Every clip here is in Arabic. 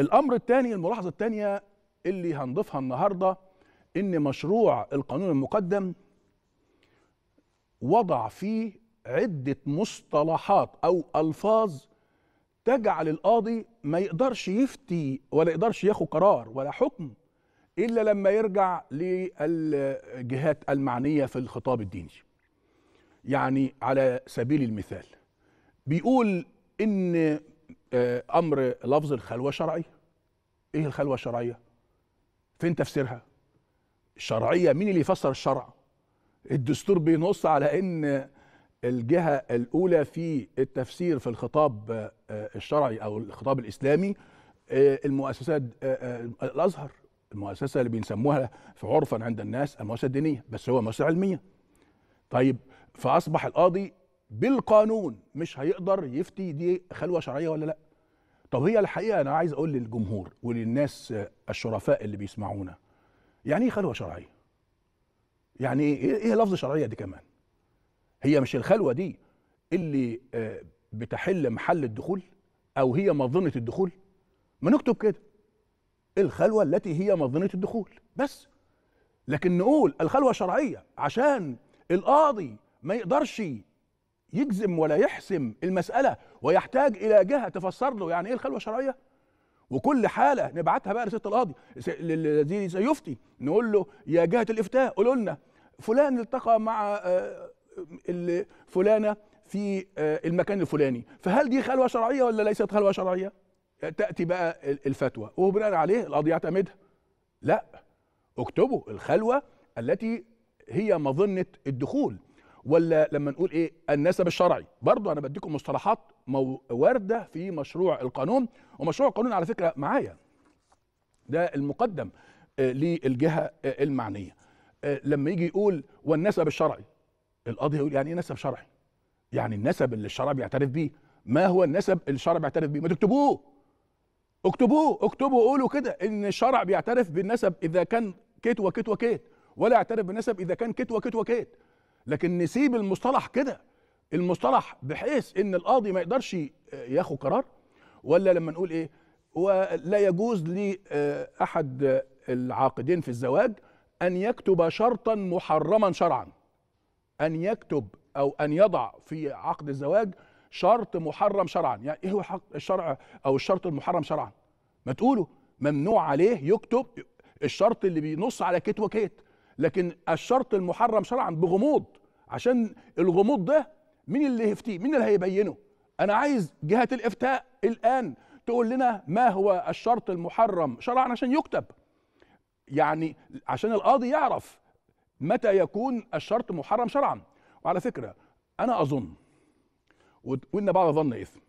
الامر الثاني الملاحظه الثانيه اللي هنضيفها النهارده ان مشروع القانون المقدم وضع فيه عده مصطلحات او الفاظ تجعل القاضي ما يقدرش يفتي ولا يقدرش ياخد قرار ولا حكم الا لما يرجع للجهات المعنيه في الخطاب الديني يعني على سبيل المثال بيقول ان آه، امر لفظ الخلوه شرعي ايه الخلوه الشرعيه فين تفسيرها الشرعيه مين اللي يفسر الشرع الدستور بينص على ان الجهه الاولى في التفسير في الخطاب آه، الشرعي او الخطاب الاسلامي آه، المؤسسات الازهر المؤسسه اللي بنسموها في عرفا عند الناس المؤسسه الدينيه بس هو مؤسسه علميه طيب فاصبح القاضي بالقانون مش هيقدر يفتي دي خلوه شرعيه ولا لا طب هي الحقيقه انا عايز اقول للجمهور وللناس الشرفاء اللي بيسمعونا يعني ايه خلوه شرعيه يعني ايه ايه, إيه لفظ شرعيه دي كمان هي مش الخلوه دي اللي آه، بتحل محل الدخول او هي مظنه الدخول ما نكتب كده الخلوه التي هي مظنه الدخول بس لكن نقول الخلوه شرعيه عشان القاضي ما يقدرش يجزم ولا يحسم المسألة ويحتاج إلى جهة تفسر له يعني إيه الخلوة الشرعية وكل حالة نبعتها بقى لست القاضي الذي سيفتي نقول له يا جهة الإفتاء قولوا لنا فلان التقى مع آه، فلانة في آه، المكان الفلاني فهل دي خلوة شرعية ولا ليست خلوة شرعية تأتي بقى الفتوى وبناء عليه القاضي يعتمدها لا اكتبوا الخلوة التي هي مظنة الدخول ولا لما نقول ايه النسب الشرعي برضو انا بديكم مصطلحات وارده في مشروع القانون ومشروع القانون على فكره معايا ده المقدم آه، للجهه آه، المعنيه آه، لما يجي يقول والنسب الشرعي القاضي هيقول يعني ايه نسب شرعي يعني النسب اللي الشرع بيعترف بيه ما هو النسب اللي الشرع بيعترف بيه ما تكتبوه اكتبوه اكتبوا قولوا كده ان الشرع بيعترف بالنسب اذا كان كيت وكيت وكيت ولا يعترف بالنسب اذا كان كيت وكيت وكيت لكن نسيب المصطلح كده المصطلح بحيث ان القاضي ما يقدرش آه، ياخد قرار ولا لما نقول ايه ولا يجوز لاحد آه، آه، العاقدين في الزواج ان يكتب شرطا محرما شرعا ان يكتب او ان يضع في عقد الزواج شرط محرم شرعا يعني ايه هو حق الشرع او الشرط المحرم شرعا ما تقوله ممنوع عليه يكتب الشرط اللي بينص على كيت وكيت لكن الشرط المحرم شرعا بغموض عشان الغموض ده مين اللي هيفتي مين اللي هيبينه انا عايز جهه الافتاء الان تقول لنا ما هو الشرط المحرم شرعا عشان يكتب يعني عشان القاضي يعرف متى يكون الشرط محرم شرعا وعلى فكره انا اظن وان بعض الظن اثم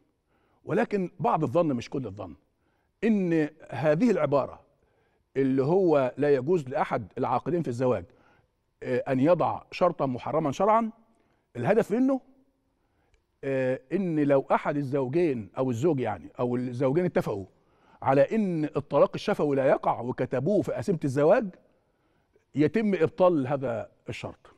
ولكن بعض الظن مش كل الظن ان هذه العباره اللي هو لا يجوز لاحد العاقدين في الزواج آه، ان يضع شرطا محرما شرعا الهدف منه آه، ان لو احد الزوجين او الزوج يعني او الزوجين اتفقوا على ان الطلاق الشفوي لا يقع وكتبوه في قسيمه الزواج يتم ابطال هذا الشرط